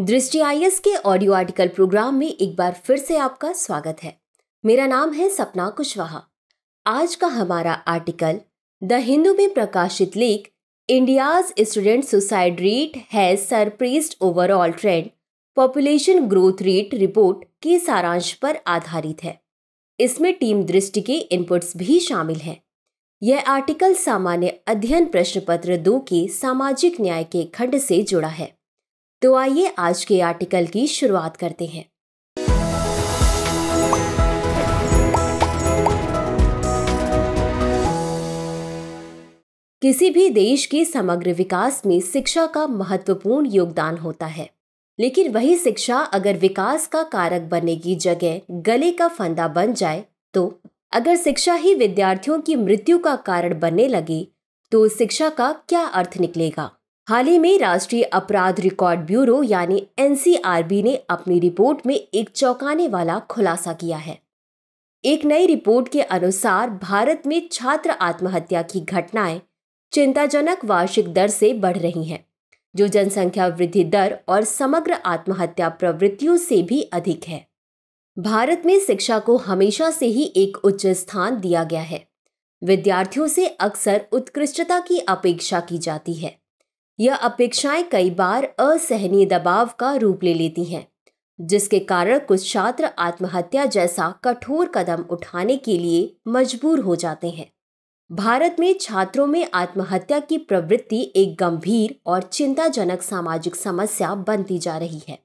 दृष्टि आई के audio article programme में एक बार फिर से आपका स्वागत है मेरा नाम है सपना कुशवाहा आज का हमारा आर्टिकल द हिंदू में प्रकाशित लेख इंडियाज स्टूडेंट सुसाइड रेट है surpassed overall trend population growth rate report के सारांश पर आधारित है इसमें टीम दृष्टि के इनपुट्स भी शामिल हैं यह आर्टिकल सामान्य अध्ययन प्रश्न पत्र दो के सामाजिक न्याय के खंड से जुड़ा है तो आइए आज के आर्टिकल की शुरुआत करते हैं किसी भी देश के समग्र विकास में शिक्षा का महत्वपूर्ण योगदान होता है लेकिन वही शिक्षा अगर विकास का कारक बनने की जगह गले का फंदा बन जाए तो अगर शिक्षा ही विद्यार्थियों की मृत्यु का कारण बनने लगे तो शिक्षा का क्या अर्थ निकलेगा हाल ही में राष्ट्रीय अपराध रिकॉर्ड ब्यूरो यानी एनसीआरबी ने अपनी रिपोर्ट में एक चौंकाने वाला खुलासा किया है एक नई रिपोर्ट के अनुसार भारत में छात्र आत्महत्या की घटनाएं चिंताजनक वार्षिक दर से बढ़ रही हैं जो जनसंख्या वृद्धि दर और समग्र आत्महत्या प्रवृत्तियों से भी अधिक है भारत में शिक्षा को हमेशा से ही एक उच्च स्थान दिया गया है विद्यार्थियों से अक्सर उत्कृष्टता की अपेक्षा की जाती है यह अपेक्षाएं कई बार असहनीय दबाव का रूप ले लेती हैं जिसके कारण कुछ छात्र आत्महत्या जैसा कठोर कदम उठाने के लिए मजबूर हो जाते हैं भारत में छात्रों में आत्महत्या की प्रवृत्ति एक गंभीर और चिंताजनक सामाजिक समस्या बनती जा रही है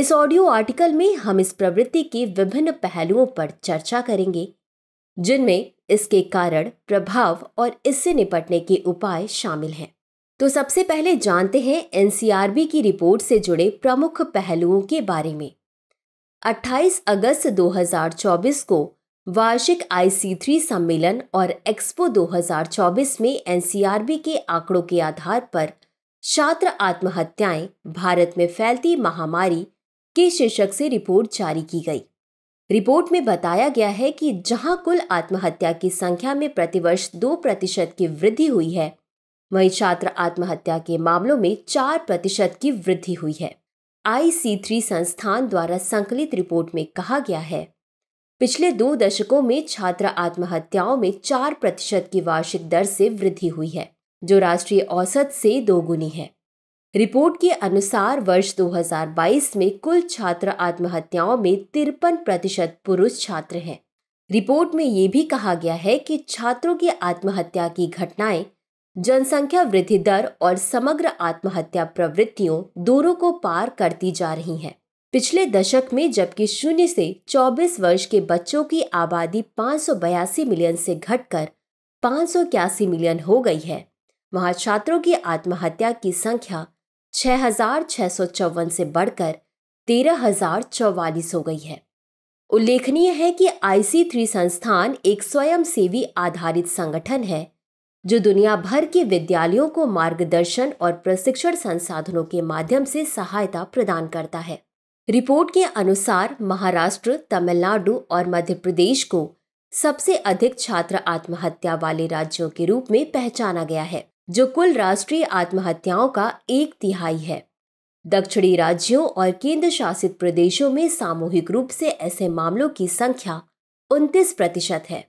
इस ऑडियो आर्टिकल में हम इस प्रवृत्ति के विभिन्न पहलुओं पर चर्चा करेंगे जिनमें इसके कारण प्रभाव और इससे निपटने के उपाय शामिल हैं तो सबसे पहले जानते हैं एनसीआरबी की रिपोर्ट से जुड़े प्रमुख पहलुओं के बारे में 28 अगस्त 2024 को वार्षिक आईसी सम्मेलन और एक्सपो 2024 में एनसीआरबी के आंकड़ों के आधार पर छात्र आत्महत्याएं भारत में फैलती महामारी के शीर्षक से रिपोर्ट जारी की गई रिपोर्ट में बताया गया है कि जहां कुल आत्महत्या की संख्या में प्रतिवर्ष दो प्रतिशत की वृद्धि हुई है वहीं छात्र आत्महत्या के मामलों में चार प्रतिशत की वृद्धि हुई है आई संस्थान द्वारा संकलित रिपोर्ट में कहा गया है पिछले दो दशकों में छात्र आत्महत्याओं में चार प्रतिशत की वार्षिक दर से वृद्धि हुई है जो राष्ट्रीय औसत से दोगुनी है रिपोर्ट के अनुसार वर्ष 2022 में कुल छात्र आत्महत्याओं में तिरपन प्रतिशत पुरुष छात्र हैं रिपोर्ट में ये भी कहा गया है कि छात्रों की आत्महत्या की घटनाएं जनसंख्या वृद्धि दर और समग्र आत्महत्या प्रवृत्तियों दोनों को पार करती जा रही हैं। पिछले दशक में जबकि शून्य से 24 वर्ष के बच्चों की आबादी पाँच मिलियन से घटकर पाँच मिलियन हो गई है वहाँ छात्रों की आत्महत्या की संख्या छह से बढ़कर तेरह हो गई है उल्लेखनीय है कि आईसी थ्री संस्थान एक स्वयंसेवी आधारित संगठन है जो दुनिया भर के विद्यालयों को मार्गदर्शन और प्रशिक्षण संसाधनों के माध्यम से सहायता प्रदान करता है रिपोर्ट के अनुसार महाराष्ट्र तमिलनाडु और मध्य प्रदेश को सबसे अधिक छात्र आत्महत्या वाले राज्यों के रूप में पहचाना गया है जो कुल राष्ट्रीय आत्महत्याओं का एक तिहाई है दक्षिणी राज्यों और केंद्र शासित प्रदेशों में सामूहिक रूप से ऐसे मामलों की संख्या उनतीस प्रतिशत है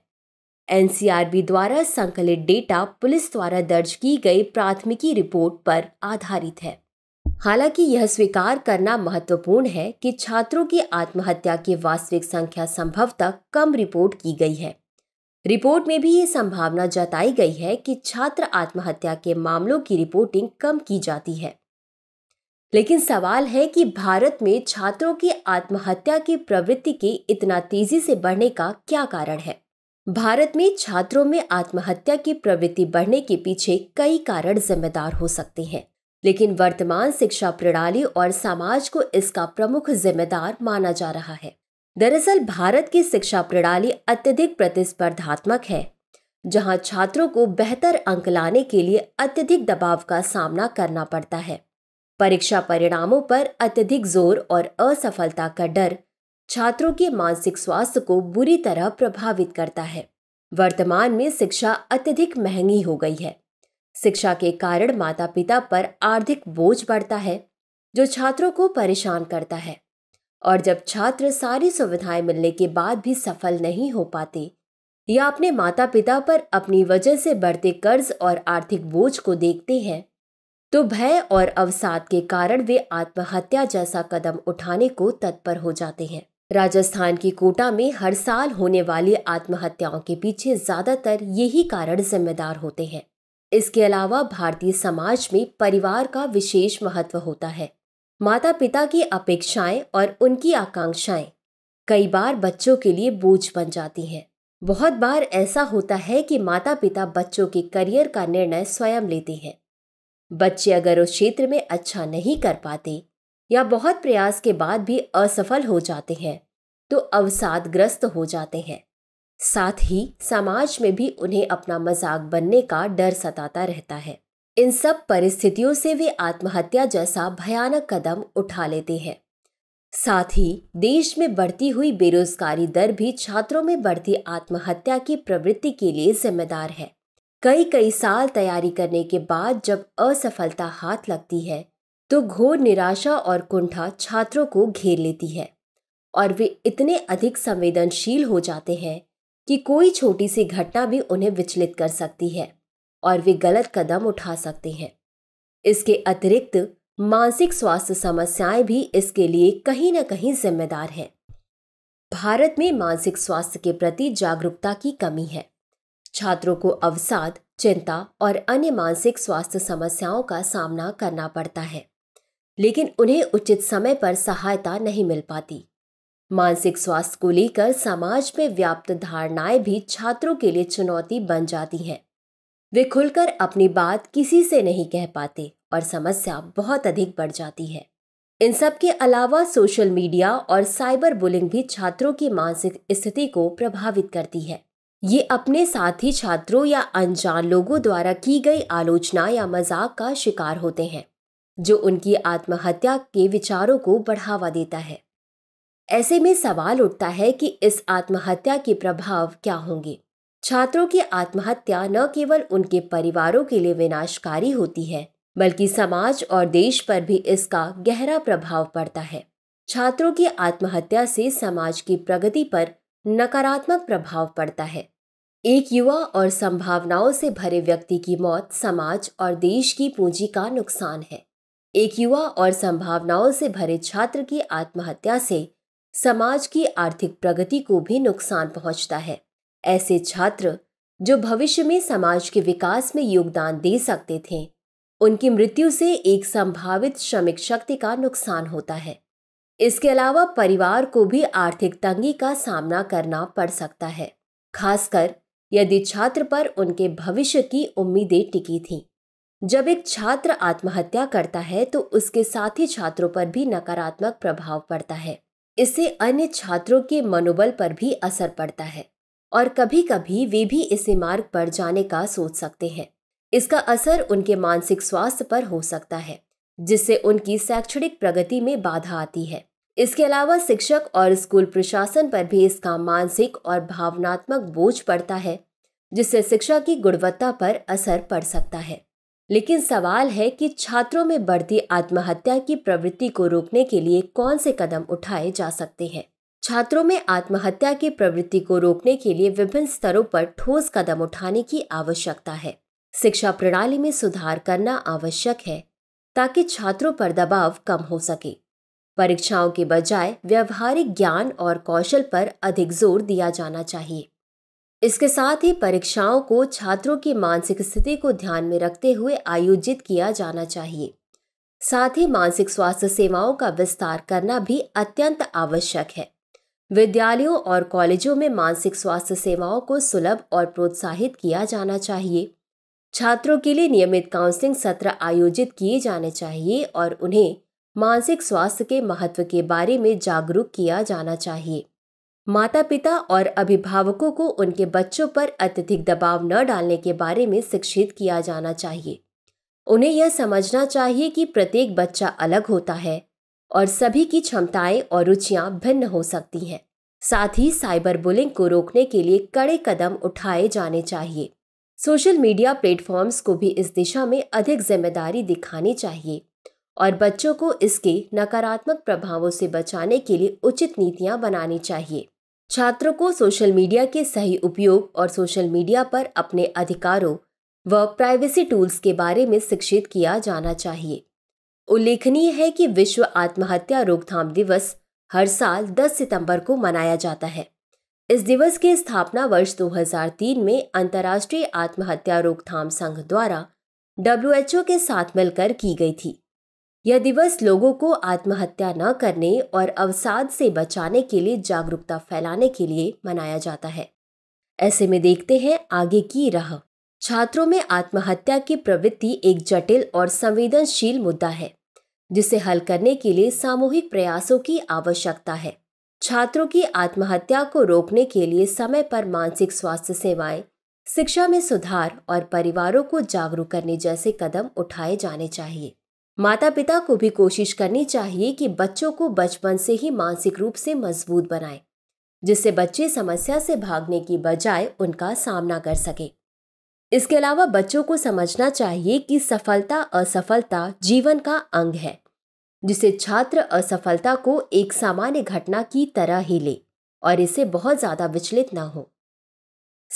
एनसीआरबी द्वारा संकलित डेटा पुलिस द्वारा दर्ज की गई प्राथमिकी रिपोर्ट पर आधारित है हालांकि यह स्वीकार करना महत्वपूर्ण है कि छात्रों की आत्महत्या की वास्तविक संख्या संभवतः कम रिपोर्ट की गई है रिपोर्ट में भी ये संभावना जताई गई है कि छात्र आत्महत्या के मामलों की रिपोर्टिंग कम की जाती है लेकिन सवाल है कि भारत में छात्रों की आत्महत्या की प्रवृत्ति के इतना तेजी से बढ़ने का क्या कारण है भारत में छात्रों में आत्महत्या की प्रवृत्ति बढ़ने के पीछे कई कारण जिम्मेदार हो सकते हैं लेकिन वर्तमान शिक्षा प्रणाली और समाज को इसका प्रमुख जिम्मेदार माना जा रहा है दरअसल भारत की शिक्षा प्रणाली अत्यधिक प्रतिस्पर्धात्मक है जहां छात्रों को बेहतर अंक लाने के लिए अत्यधिक दबाव का सामना करना पड़ता है परीक्षा परिणामों पर अत्यधिक जोर और असफलता का डर छात्रों के मानसिक स्वास्थ्य को बुरी तरह प्रभावित करता है वर्तमान में शिक्षा अत्यधिक महंगी हो गई है शिक्षा के कारण माता पिता पर आर्थिक बोझ बढ़ता है जो छात्रों को परेशान करता है और जब छात्र सारी सुविधाएं मिलने के बाद भी सफल नहीं हो पाते या अपने माता पिता पर अपनी वजह से बढ़ते कर्ज और आर्थिक बोझ को देखते हैं तो भय और अवसाद के कारण वे आत्महत्या जैसा कदम उठाने को तत्पर हो जाते हैं राजस्थान के कोटा में हर साल होने वाली आत्महत्याओं के पीछे ज़्यादातर यही कारण जिम्मेदार होते हैं इसके अलावा भारतीय समाज में परिवार का विशेष महत्व होता है माता पिता की अपेक्षाएं और उनकी आकांक्षाएं कई बार बच्चों के लिए बोझ बन जाती हैं बहुत बार ऐसा होता है कि माता पिता बच्चों के करियर का निर्णय स्वयं लेते हैं बच्चे अगर उस क्षेत्र में अच्छा नहीं कर पाते या बहुत प्रयास के बाद भी असफल हो जाते हैं तो अवसादग्रस्त हो जाते हैं साथ ही समाज में भी उन्हें अपना मजाक बनने का डर सताता रहता है इन सब परिस्थितियों से वे आत्महत्या जैसा भयानक कदम उठा लेते हैं साथ ही देश में बढ़ती हुई बेरोजगारी दर भी छात्रों में बढ़ती आत्महत्या की प्रवृत्ति के लिए जिम्मेदार है कई कई साल तैयारी करने के बाद जब असफलता हाथ लगती है तो घोर निराशा और कुंठा छात्रों को घेर लेती है और वे इतने अधिक संवेदनशील हो जाते हैं कि कोई छोटी सी घटना भी उन्हें विचलित कर सकती है और वे गलत कदम उठा सकते हैं इसके अतिरिक्त मानसिक स्वास्थ्य समस्याएं भी इसके लिए कहीं ना कहीं जिम्मेदार हैं भारत में मानसिक स्वास्थ्य के प्रति जागरूकता की कमी है छात्रों को अवसाद चिंता और अन्य मानसिक स्वास्थ्य समस्याओं का सामना करना पड़ता है लेकिन उन्हें उचित समय पर सहायता नहीं मिल पाती मानसिक स्वास्थ्य को लेकर समाज में व्याप्त धारणाएं भी छात्रों के लिए चुनौती बन जाती हैं वे खुलकर अपनी बात किसी से नहीं कह पाते और समस्या बहुत अधिक बढ़ जाती है इन सब के अलावा सोशल मीडिया और साइबर बुलिंग भी छात्रों की मानसिक स्थिति को प्रभावित करती है ये अपने साथ ही छात्रों या अनजान लोगों द्वारा की गई आलोचना या मजाक का शिकार होते हैं जो उनकी आत्महत्या के विचारों को बढ़ावा देता है ऐसे में सवाल उठता है कि इस आत्महत्या के प्रभाव क्या होंगे छात्रों की आत्महत्या न केवल उनके परिवारों के लिए विनाशकारी होती है बल्कि समाज और देश पर भी इसका गहरा प्रभाव पड़ता है छात्रों की आत्महत्या से समाज की प्रगति पर नकारात्मक प्रभाव पड़ता है एक युवा और संभावनाओं से भरे व्यक्ति की मौत समाज और देश की पूंजी का नुकसान है एक युवा और संभावनाओं से भरे छात्र की आत्महत्या से समाज की आर्थिक प्रगति को भी नुकसान पहुंचता है ऐसे छात्र जो भविष्य में समाज के विकास में योगदान दे सकते थे उनकी मृत्यु से एक संभावित श्रमिक शक्ति का नुकसान होता है इसके अलावा परिवार को भी आर्थिक तंगी का सामना करना पड़ सकता है खासकर यदि छात्र पर उनके भविष्य की उम्मीदें टिकी थीं जब एक छात्र आत्महत्या करता है तो उसके साथी छात्रों पर भी नकारात्मक प्रभाव पड़ता है इससे अन्य छात्रों के मनोबल पर भी असर पड़ता है और कभी कभी वे भी इसी मार्ग पर जाने का सोच सकते हैं इसका असर उनके मानसिक स्वास्थ्य पर हो सकता है जिससे उनकी शैक्षणिक प्रगति में बाधा आती है इसके अलावा शिक्षक और स्कूल प्रशासन पर भी इसका मानसिक और भावनात्मक बोझ पड़ता है जिससे शिक्षा की गुणवत्ता पर असर पड़ सकता है लेकिन सवाल है कि छात्रों में बढ़ती आत्महत्या की प्रवृत्ति को रोकने के लिए कौन से कदम उठाए जा सकते हैं छात्रों में आत्महत्या की प्रवृत्ति को रोकने के लिए विभिन्न स्तरों पर ठोस कदम उठाने की आवश्यकता है शिक्षा प्रणाली में सुधार करना आवश्यक है ताकि छात्रों पर दबाव कम हो सके परीक्षाओं के बजाय व्यवहारिक ज्ञान और कौशल पर अधिक जोर दिया जाना चाहिए इसके साथ ही परीक्षाओं को छात्रों की मानसिक स्थिति को ध्यान में रखते हुए आयोजित किया जाना चाहिए साथ ही मानसिक स्वास्थ्य सेवाओं का विस्तार करना भी अत्यंत आवश्यक है विद्यालयों और कॉलेजों में मानसिक स्वास्थ्य सेवाओं को सुलभ और प्रोत्साहित किया जाना चाहिए छात्रों के लिए नियमित काउंसलिंग सत्र आयोजित किए जाने चाहिए और उन्हें मानसिक स्वास्थ्य के महत्व के बारे में जागरूक किया जाना चाहिए माता पिता और अभिभावकों को उनके बच्चों पर अत्यधिक दबाव न डालने के बारे में शिक्षित किया जाना चाहिए उन्हें यह समझना चाहिए कि प्रत्येक बच्चा अलग होता है और सभी की क्षमताएं और रुचियां भिन्न हो सकती हैं साथ ही साइबर बुलिंग को रोकने के लिए कड़े कदम उठाए जाने चाहिए सोशल मीडिया प्लेटफॉर्म्स को भी इस दिशा में अधिक जिम्मेदारी दिखानी चाहिए और बच्चों को इसके नकारात्मक प्रभावों से बचाने के लिए उचित नीतियां बनानी चाहिए छात्रों को सोशल मीडिया के सही उपयोग और सोशल मीडिया पर अपने अधिकारों व प्राइवेसी टूल्स के बारे में शिक्षित किया जाना चाहिए उल्लेखनीय है कि विश्व आत्महत्या रोकथाम दिवस हर साल 10 सितंबर को मनाया जाता है इस दिवस की स्थापना वर्ष 2003 में अंतर्राष्ट्रीय आत्महत्या रोकथाम संघ द्वारा डब्ल्यूएचओ के साथ मिलकर की गई थी यह दिवस लोगों को आत्महत्या न करने और अवसाद से बचाने के लिए जागरूकता फैलाने के लिए मनाया जाता है ऐसे में देखते हैं आगे की राह छात्रों में आत्महत्या की प्रवृत्ति एक जटिल और संवेदनशील मुद्दा है जिसे हल करने के लिए सामूहिक प्रयासों की आवश्यकता है छात्रों की आत्महत्या को रोकने के लिए समय पर मानसिक स्वास्थ्य सेवाएं शिक्षा में सुधार और परिवारों को जागरूक करने जैसे कदम उठाए जाने चाहिए माता पिता को भी कोशिश करनी चाहिए कि बच्चों को बचपन से ही मानसिक रूप से मजबूत बनाए जिससे बच्चे समस्या से भागने की बजाय उनका सामना कर सके इसके अलावा बच्चों को समझना चाहिए कि सफलता असफलता जीवन का अंग है जिसे छात्र असफलता को एक सामान्य घटना की तरह ही ले और इसे बहुत ज़्यादा विचलित ना हो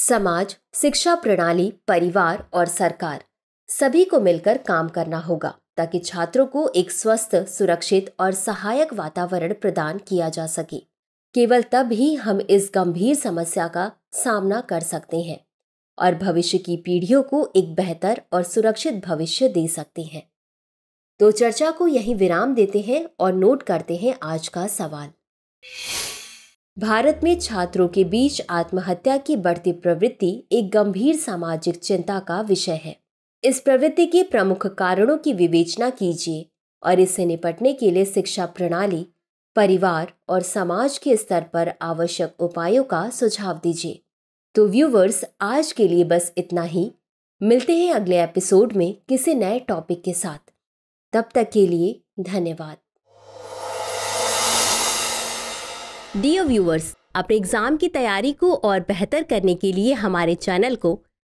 समाज शिक्षा प्रणाली परिवार और सरकार सभी को मिलकर काम करना होगा ताकि छात्रों को एक स्वस्थ सुरक्षित और सहायक वातावरण प्रदान किया जा सके केवल तब ही हम इस गंभीर समस्या का सामना कर सकते हैं और भविष्य की पीढ़ियों को एक बेहतर और सुरक्षित भविष्य दे सकते हैं तो चर्चा को यही विराम देते हैं और नोट करते हैं आज का सवाल भारत में छात्रों के बीच आत्महत्या की बढ़ती प्रवृत्ति एक गंभीर सामाजिक चिंता का विषय है इस प्रवृत्ति के प्रमुख कारणों की विवेचना कीजिए और इससे निपटने के लिए शिक्षा प्रणाली परिवार और समाज के स्तर पर आवश्यक उपायों का सुझाव दीजिए तो व्यूवर्स आज के लिए बस इतना ही मिलते हैं अगले एपिसोड में किसी नए टॉपिक के साथ तब तक के लिए धन्यवाद डियर व्यूवर्स अपने एग्जाम की तैयारी को और बेहतर करने के लिए हमारे चैनल को